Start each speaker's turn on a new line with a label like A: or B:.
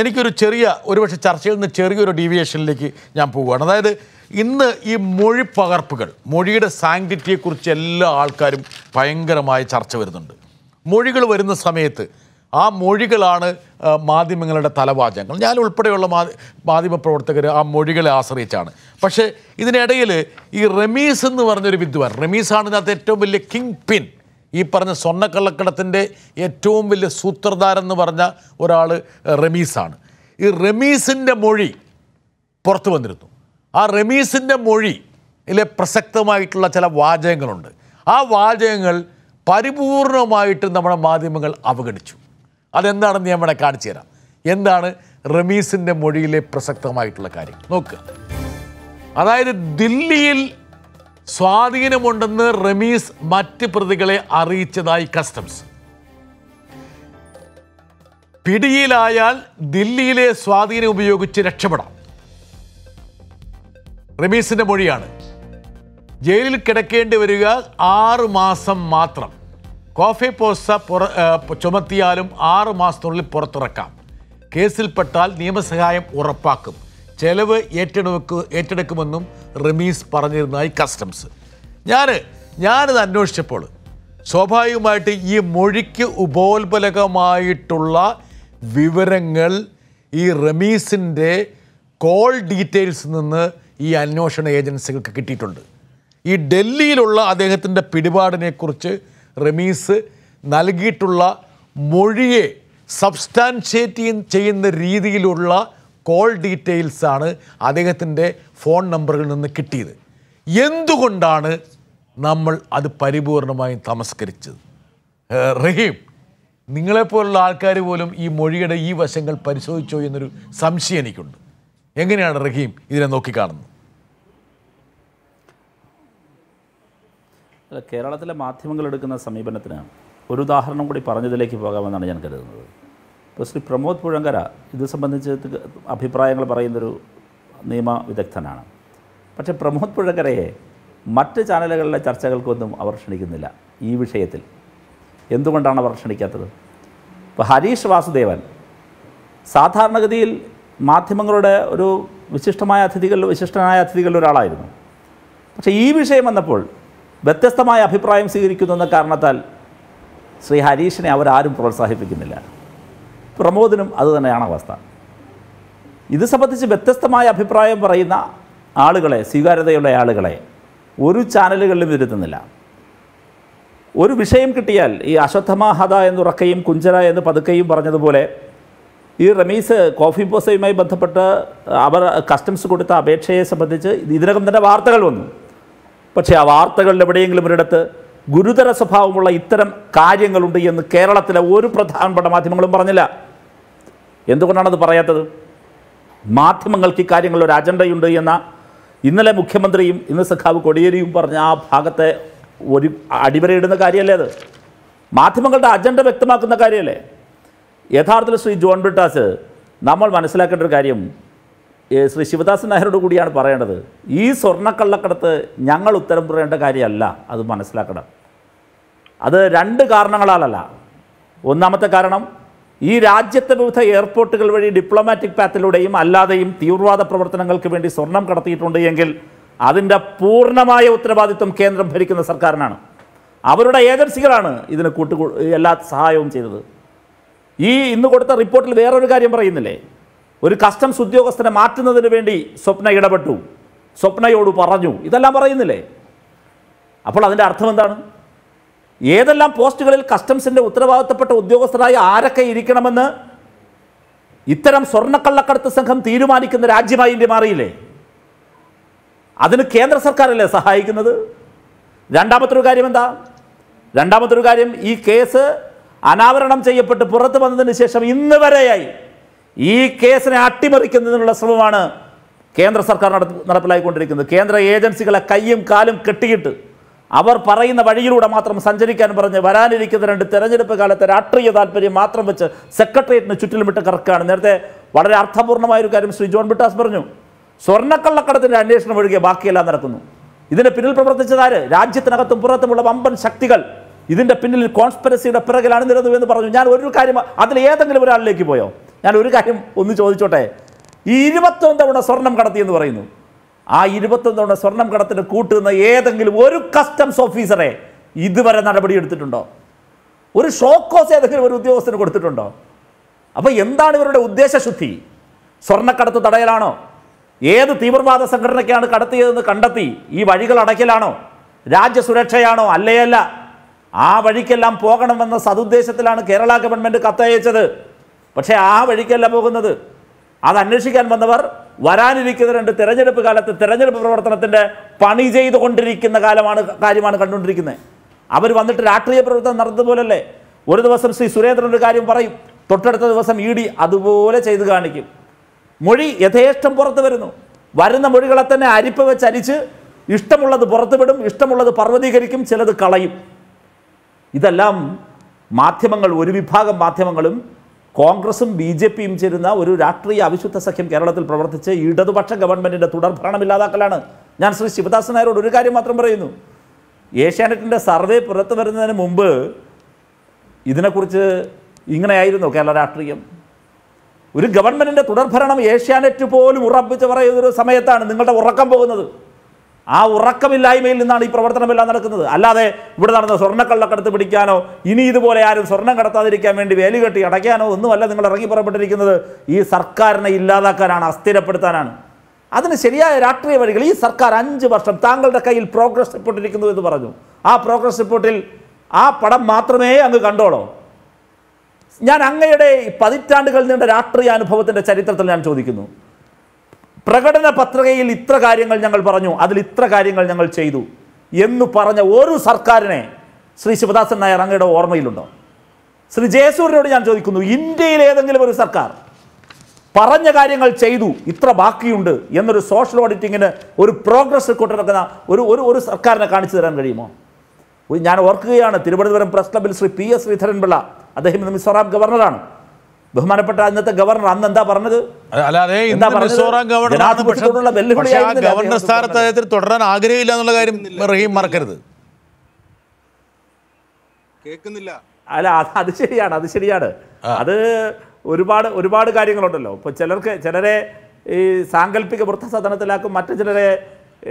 A: എനിക്കൊരു ചെറിയ ഒരുപക്ഷെ ചർച്ചയിൽ നിന്ന് ചെറിയൊരു ഡീവിയേഷനിലേക്ക് ഞാൻ പോവുകയാണ് അതായത് ഇന്ന് ഈ മൊഴി പകർപ്പുകൾ മൊഴിയുടെ സാങ്ക്ടിറ്റിയെക്കുറിച്ച് എല്ലാ ആൾക്കാരും ഭയങ്കരമായ ചർച്ച വരുന്നുണ്ട് മൊഴികൾ വരുന്ന സമയത്ത് ആ മൊഴികളാണ് മാധ്യമങ്ങളുടെ തലവാചകങ്ങൾ ഞാൻ ഉൾപ്പെടെയുള്ള മാധ്യമ പ്രവർത്തകർ ആ മൊഴികളെ ആശ്രയിച്ചാണ് പക്ഷേ ഇതിനിടയിൽ ഈ റമീസ് എന്ന് പറഞ്ഞൊരു വിദ്വാൻ റമീസാണ് ഇതിനകത്ത് ഏറ്റവും വലിയ കിങ് പിൻ ഈ പറഞ്ഞ സ്വർണ്ണക്കള്ളക്കടത്തിൻ്റെ ഏറ്റവും വലിയ സൂത്രധാരൻ എന്ന് പറഞ്ഞ ഒരാൾ റമീസാണ് ഈ റമീസിൻ്റെ മൊഴി പുറത്തു വന്നിരുന്നു ആ റമീസിൻ്റെ മൊഴിയിലെ പ്രസക്തമായിട്ടുള്ള ചില വാചകങ്ങളുണ്ട് ആ വാചകങ്ങൾ പരിപൂർണമായിട്ട് നമ്മുടെ മാധ്യമങ്ങൾ അവഗണിച്ചു അതെന്താണെന്ന് ഞാൻ ഇവിടെ കാണിച്ചു തരാം എന്താണ് റമീസിൻ്റെ മൊഴിയിലെ പ്രസക്തമായിട്ടുള്ള കാര്യം നോക്കുക അതായത് ദില്ലിയിൽ സ്വാധീനമുണ്ടെന്ന് റമീസ് മറ്റ് പ്രതികളെ അറിയിച്ചതായി കസ്റ്റംസ് പിടിയിലായാൽ ദില്ലിയിലെ സ്വാധീനം ഉപയോഗിച്ച് രക്ഷപ്പെടാം റമീസിന്റെ മൊഴിയാണ് ജയിലിൽ കിടക്കേണ്ടി വരിക ആറു മാസം മാത്രം കോഫി പോസ്റ്റ പുറ ചുമത്തിയാലും ആറു മാസത്തിനുള്ളിൽ പുറത്തിറക്കാം കേസിൽപ്പെട്ടാൽ നിയമസഹായം ഉറപ്പാക്കും ചെലവ് ഏറ്റെടുക്കു ഏറ്റെടുക്കുമെന്നും റമീസ് പറഞ്ഞിരുന്നതായി കസ്റ്റംസ് ഞാൻ ഞാനിത് അന്വേഷിച്ചപ്പോൾ സ്വാഭാവികമായിട്ട് ഈ മൊഴിക്ക് ഉപോത്ബലകമായിട്ടുള്ള വിവരങ്ങൾ ഈ റമീസിൻ്റെ കോൾ ഡീറ്റെയിൽസിൽ നിന്ന് ഈ അന്വേഷണ ഏജൻസികൾക്ക് കിട്ടിയിട്ടുണ്ട് ഈ ഡൽഹിയിലുള്ള അദ്ദേഹത്തിൻ്റെ പിടിപാടിനെക്കുറിച്ച് റമീസ് നൽകിയിട്ടുള്ള മൊഴിയെ സബ്സ്റ്റാൻഷ്യേറ്റ് ചെയ്യുന്ന രീതിയിലുള്ള കോൾ ഡീറ്റെയിൽസാണ് അദ്ദേഹത്തിൻ്റെ ഫോൺ നമ്പറിൽ നിന്ന് കിട്ടിയത് എന്തുകൊണ്ടാണ് നമ്മൾ അത് പരിപൂർണമായും തമസ്കരിച്ചത് റഹീം നിങ്ങളെപ്പോലുള്ള ആൾക്കാർ പോലും ഈ മൊഴിയുടെ ഈ വശങ്ങൾ പരിശോധിച്ചോ എന്നൊരു സംശയം എനിക്കുണ്ട് എങ്ങനെയാണ് റഹീം ഇതിനെ നോക്കിക്കാണുന്നത്
B: കേരളത്തിലെ മാധ്യമങ്ങൾ എടുക്കുന്ന സമീപനത്തിന് ഒരു ഉദാഹരണം കൂടി പറഞ്ഞതിലേക്ക് പോകാമെന്നാണ് ഞാൻ കരുതുന്നത് ഇപ്പോൾ ശ്രീ പ്രമോദ് പുഴങ്കര ഇത് സംബന്ധിച്ച് അഭിപ്രായങ്ങൾ പറയുന്നൊരു നിയമ വിദഗ്ധനാണ് പക്ഷേ പ്രമോദ് പുഴങ്കരയെ മറ്റ് ചാനലുകളിലെ ചർച്ചകൾക്കൊന്നും അവർ ക്ഷണിക്കുന്നില്ല ഈ വിഷയത്തിൽ എന്തുകൊണ്ടാണ് അവർ ക്ഷണിക്കാത്തത് ഇപ്പോൾ ഹരീഷ് വാസുദേവൻ സാധാരണഗതിയിൽ മാധ്യമങ്ങളുടെ ഒരു വിശിഷ്ടമായ അതിഥികളിൽ വിശിഷ്ടനായ അതിഥികളിൽ ഒരാളായിരുന്നു പക്ഷേ ഈ വിഷയം വന്നപ്പോൾ വ്യത്യസ്തമായ അഭിപ്രായം സ്വീകരിക്കുന്നു എന്ന കാരണത്താൽ ശ്രീ ഹരീഷിനെ അവരാരും പ്രോത്സാഹിപ്പിക്കുന്നില്ല പ്രമോദിനും അതുതന്നെയാണ് അവസ്ഥ ഇത് സംബന്ധിച്ച് വ്യത്യസ്തമായ അഭിപ്രായം പറയുന്ന ആളുകളെ സ്വീകാര്യതയുള്ള ആളുകളെ ഒരു ചാനലുകളിലും ഇരുത്തുന്നില്ല ഒരു വിഷയം കിട്ടിയാൽ ഈ അശ്വത്ഥമാഹത എന്നുറക്കയും കുഞ്ചര എന്ന് പതുക്കെയും പറഞ്ഞതുപോലെ ഈ റമീസ് കോഫി പോസയുമായി ബന്ധപ്പെട്ട് അവർ കസ്റ്റംസ് കൊടുത്ത അപേക്ഷയെ സംബന്ധിച്ച് ഇതിനകം തന്നെ വാർത്തകൾ വന്നു പക്ഷേ ആ വാർത്തകളിൽ എവിടെയെങ്കിലും ഒരിടത്ത് ഗുരുതര സ്വഭാവമുള്ള ഇത്തരം കാര്യങ്ങളുണ്ട് എന്ന് കേരളത്തിലെ ഒരു പ്രധാനപ്പെട്ട മാധ്യമങ്ങളും പറഞ്ഞില്ല എന്തുകൊണ്ടാണത് പറയാത്തത് മാധ്യമങ്ങൾക്ക് ഇക്കാര്യങ്ങൾ ഒരു അജണ്ടയുണ്ട് എന്ന ഇന്നലെ മുഖ്യമന്ത്രിയും ഇന്ന് സഖാവ് കൊടിയേരിയും പറഞ്ഞ ആ ഭാഗത്തെ ഒരു അടിവരയിടുന്ന കാര്യമല്ലേ അത് മാധ്യമങ്ങളുടെ അജണ്ട വ്യക്തമാക്കുന്ന കാര്യമല്ലേ യഥാർത്ഥത്തിൽ ശ്രീ ജോൺ ബ്രിട്ടാസ് നമ്മൾ മനസ്സിലാക്കേണ്ട ഒരു കാര്യം ശ്രീ ശിവദാസൻ നായരോട് കൂടിയാണ് പറയേണ്ടത് ഈ സ്വർണ്ണക്കള്ളക്കടത്ത് ഞങ്ങൾ ഉത്തരം പറയേണ്ട കാര്യമല്ല അത് മനസ്സിലാക്കണം അത് രണ്ട് കാരണങ്ങളാലല്ല ഒന്നാമത്തെ കാരണം ഈ രാജ്യത്തെ വിവിധ എയർപോർട്ടുകൾ വഴി ഡിപ്ലോമാറ്റിക് പാത്തിലൂടെയും അല്ലാതെയും തീവ്രവാദ പ്രവർത്തനങ്ങൾക്ക് വേണ്ടി സ്വർണം കടത്തിയിട്ടുണ്ട് എങ്കിൽ അതിൻ്റെ പൂർണ്ണമായ ഉത്തരവാദിത്വം കേന്ദ്രം ഭരിക്കുന്ന സർക്കാരിനാണ് അവരുടെ ഏജൻസികളാണ് ഇതിന് കൂട്ടു എല്ലാ സഹായവും ചെയ്തത് ഈ ഇന്ന് കൊടുത്ത റിപ്പോർട്ടിൽ വേറൊരു കാര്യം പറയുന്നില്ലേ ഒരു കസ്റ്റംസ് ഉദ്യോഗസ്ഥനെ മാറ്റുന്നതിന് വേണ്ടി സ്വപ്ന ഇടപെട്ടു സ്വപ്നയോട് പറഞ്ഞു ഇതെല്ലാം പറയുന്നില്ലേ അപ്പോൾ അതിൻ്റെ അർത്ഥം എന്താണ് ഏതെല്ലാം പോസ്റ്റുകളിൽ കസ്റ്റംസിൻ്റെ ഉത്തരവാദിത്തപ്പെട്ട ഉദ്യോഗസ്ഥരായി ആരൊക്കെ ഇരിക്കണമെന്ന് ഇത്തരം സ്വർണ്ണക്കള്ളക്കടത്ത് സംഘം തീരുമാനിക്കുന്ന രാജ്യമായി ഇന്ത്യ മാറിയില്ലേ അതിന് കേന്ദ്ര സർക്കാരല്ലേ സഹായിക്കുന്നത് രണ്ടാമത്തെ ഒരു കാര്യം എന്താ രണ്ടാമത്തെ ഒരു കാര്യം ഈ കേസ് അനാവരണം ചെയ്യപ്പെട്ട് പുറത്തു വന്നതിന് ശേഷം ഇന്ന് വരെയായി ഈ കേസിനെ അട്ടിമറിക്കുന്നതിനുള്ള ശ്രമമാണ് കേന്ദ്ര സർക്കാർ നടപ്പിലായിക്കൊണ്ടിരിക്കുന്നത് കേന്ദ്ര ഏജൻസികളെ കൈയും കാലും കെട്ടിയിട്ട് അവർ പറയുന്ന വഴിയിലൂടെ മാത്രം സഞ്ചരിക്കാൻ പറഞ്ഞ് വരാനിരിക്കുന്ന രണ്ട് തെരഞ്ഞെടുപ്പ് കാലത്തെ രാഷ്ട്രീയ താല്പര്യം മാത്രം വെച്ച് സെക്രട്ടേറിയറ്റിന് ചുറ്റിലും വിട്ട് കറക്കുകയാണ് നേരത്തെ വളരെ അർത്ഥപൂർണ്ണമായൊരു കാര്യം ശ്രീ ജോൺ ബിട്ടാസ് പറഞ്ഞു സ്വർണ്ണക്കള്ളക്കടത്തിൻ്റെ അന്വേഷണം ഒഴികെ ബാക്കിയെല്ലാം നടക്കുന്നു ഇതിന് പിന്നിൽ പ്രവർത്തിച്ചതാര് രാജ്യത്തിനകത്തും പുറത്തുമുള്ള വമ്പൻ ശക്തികൾ ഇതിൻ്റെ പിന്നിൽ കോൺസ്പെറസിയുടെ പിറകിലാണ് നിരന്നു എന്ന് പറഞ്ഞു ഞാൻ ഒരു കാര്യം അതിൽ ഏതെങ്കിലും ഒരാളിലേക്ക് പോയോ ഞാൻ ഒരു കാര്യം ഒന്ന് ചോദിച്ചോട്ടെ ഈ ഇരുപത്തൊന്ന് തവണ സ്വർണം കടത്തി എന്ന് പറയുന്നു ആ ഇരുപത്തൊന്നോടെ സ്വർണം കടത്തിന് കൂട്ടുന്ന ഏതെങ്കിലും ഒരു കസ്റ്റംസ് ഓഫീസറെ ഇതുവരെ നടപടി എടുത്തിട്ടുണ്ടോ ഒരു ഷോക്കോസ് ഏതെങ്കിലും ഒരു ഉദ്യോഗസ്ഥന് കൊടുത്തിട്ടുണ്ടോ അപ്പോൾ എന്താണ് ഇവരുടെ ഉദ്ദേശശുദ്ധി സ്വർണ്ണക്കടത്ത് തടയലാണോ ഏത് തീവ്രവാദ സംഘടനയ്ക്കാണ് കടത്തിയതെന്ന് കണ്ടെത്തി ഈ വഴികൾ അടയ്ക്കലാണോ രാജ്യസുരക്ഷയാണോ അല്ലേയല്ല ആ വഴിക്കെല്ലാം പോകണമെന്ന സതുദ്ദേശത്തിലാണ് കേരള ഗവൺമെൻറ് കത്തയച്ചത് പക്ഷേ ആ വഴിക്കല്ല പോകുന്നത് അത് അന്വേഷിക്കാൻ വന്നവർ വരാനിരിക്കുന്ന രണ്ട് തിരഞ്ഞെടുപ്പ് കാലത്ത് തിരഞ്ഞെടുപ്പ് പ്രവർത്തനത്തിൻ്റെ പണി ചെയ്തുകൊണ്ടിരിക്കുന്ന കാലമാണ് കാര്യമാണ് കണ്ടുകൊണ്ടിരിക്കുന്നത് അവർ വന്നിട്ട് രാഷ്ട്രീയ പ്രവർത്തനം നടന്നതുപോലല്ലേ ഒരു ദിവസം ശ്രീ സുരേന്ദ്രൻ ഒരു കാര്യം പറയും തൊട്ടടുത്ത ദിവസം ഇ ഡി അതുപോലെ ചെയ്ത് കാണിക്കും മൊഴി യഥേഷ്ടം പുറത്ത് വരുന്നു വരുന്ന മൊഴികളെ തന്നെ അരിപ്പ് വെച്ച് അരിച്ച് ഇഷ്ടമുള്ളത് പുറത്തുവിടും ഇഷ്ടമുള്ളത് പർവ്വതീകരിക്കും ചിലത് കളയും ഇതെല്ലാം മാധ്യമങ്ങൾ ഒരു വിഭാഗം മാധ്യമങ്ങളും കോൺഗ്രസും ബി ജെ പിയും ചേരുന്ന ഒരു രാഷ്ട്രീയ അവിശുദ്ധ സഖ്യം കേരളത്തിൽ പ്രവർത്തിച്ച് ഇടതുപക്ഷ ഗവൺമെൻറ്റിൻ്റെ തുടർഭരണമില്ലാതാക്കലാണ് ഞാൻ ശ്രീ ശിവദാസൻ നായരോട് ഒരു കാര്യം മാത്രം പറയുന്നു ഏഷ്യാനെറ്റിൻ്റെ സർവേ പുറത്തു വരുന്നതിന് മുമ്പ് ഇതിനെക്കുറിച്ച് ഇങ്ങനെയായിരുന്നു കേരള രാഷ്ട്രീയം ഒരു ഗവൺമെൻറ്റിൻ്റെ തുടർഭരണം ഏഷ്യാനെറ്റ് പോലും ഉറപ്പിച്ച് പറയുന്നൊരു സമയത്താണ് നിങ്ങളുടെ ഉറക്കം പോകുന്നത് ആ ഉറക്കമില്ലായ്മയിൽ നിന്നാണ് ഈ പ്രവർത്തനമെല്ലാം നടക്കുന്നത് അല്ലാതെ ഇവിടെ നടന്ന സ്വർണ്ണക്കള്ളക്കടത്ത് പിടിക്കാനോ ഇനി ഇതുപോലെ ആരും സ്വർണ്ണം കടത്താതിരിക്കാൻ വേണ്ടി വേലി കെട്ടി അടയ്ക്കാനോ ഒന്നുമല്ല നിങ്ങൾ ഇറങ്ങി പുറപ്പെട്ടിരിക്കുന്നത് ഈ സർക്കാരിനെ ഇല്ലാതാക്കാനാണ് അസ്ഥിരപ്പെടുത്താനാണ് അതിന് ശരിയായ രാഷ്ട്രീയ വഴികൾ ഈ സർക്കാർ അഞ്ച് വർഷം താങ്കളുടെ കയ്യിൽ പ്രോഗ്രസ് റിപ്പോർട്ട് ഇരിക്കുന്നു എന്ന് പറഞ്ഞു ആ പ്രോഗ്രസ് റിപ്പോർട്ടിൽ ആ പടം മാത്രമേ അങ്ങ് കണ്ടോളോ ഞാൻ അങ്ങയുടെ പതിറ്റാണ്ടുകളിൽ നിന്നുള്ള രാഷ്ട്രീയ അനുഭവത്തിൻ്റെ ചരിത്രത്തിൽ ഞാൻ ചോദിക്കുന്നു പ്രകടന പത്രികയിൽ ഇത്ര കാര്യങ്ങൾ ഞങ്ങൾ പറഞ്ഞു അതിൽ ഇത്ര കാര്യങ്ങൾ ഞങ്ങൾ ചെയ്തു എന്ന് പറഞ്ഞ ഒരു സർക്കാരിനെ ശ്രീ ശിവദാസൻ നായർ അങ്ങയുടെ ഓർമ്മയിലുണ്ടോ ശ്രീ ജയസൂര്യനോട് ഞാൻ ചോദിക്കുന്നു ഇന്ത്യയിൽ ഏതെങ്കിലും ഒരു സർക്കാർ പറഞ്ഞ കാര്യങ്ങൾ ചെയ്തു ഇത്ര ബാക്കിയുണ്ട് എന്നൊരു സോഷ്യൽ ഓഡിറ്റിങ്ങിന് ഒരു പ്രോഗ്രസ് റിക്കോർഡ് നടക്കുന്ന ഒരു ഒരു ഒരു സർക്കാരിനെ കാണിച്ചു തരാൻ കഴിയുമോ ഞാൻ ഓർക്കുകയാണ് തിരുവനന്തപുരം പ്രസ് ക്ലബിൽ ശ്രീ പി എസ് ശ്രീധരൻപിള്ള അദ്ദേഹം ഇന്ന് മിസോറാം ഗവർണറാണ് ബഹുമാനപ്പെട്ട ഇന്നത്തെ ഗവർണർ അന്ന് എന്താ പറഞ്ഞത്
A: അല്ലാതെ മിസോറാം ഗവർണർ ഗവർണർ സ്ഥാനത്ത് അദ്ദേഹത്തിന് തുടരാൻ
B: ആഗ്രഹമില്ല എന്നുള്ള കാര്യം റഹീം മറക്കരുത് കേൾക്കുന്നില്ല അല്ല അത് ശരിയാണ് അത് ശരിയാണ് അത് ഒരുപാട് ഒരുപാട് കാര്യങ്ങളുണ്ടല്ലോ ഇപ്പോൾ ചിലർക്ക് ചിലരെ ഈ സാങ്കല്പിക വൃദ്ധ മറ്റു ചിലരെ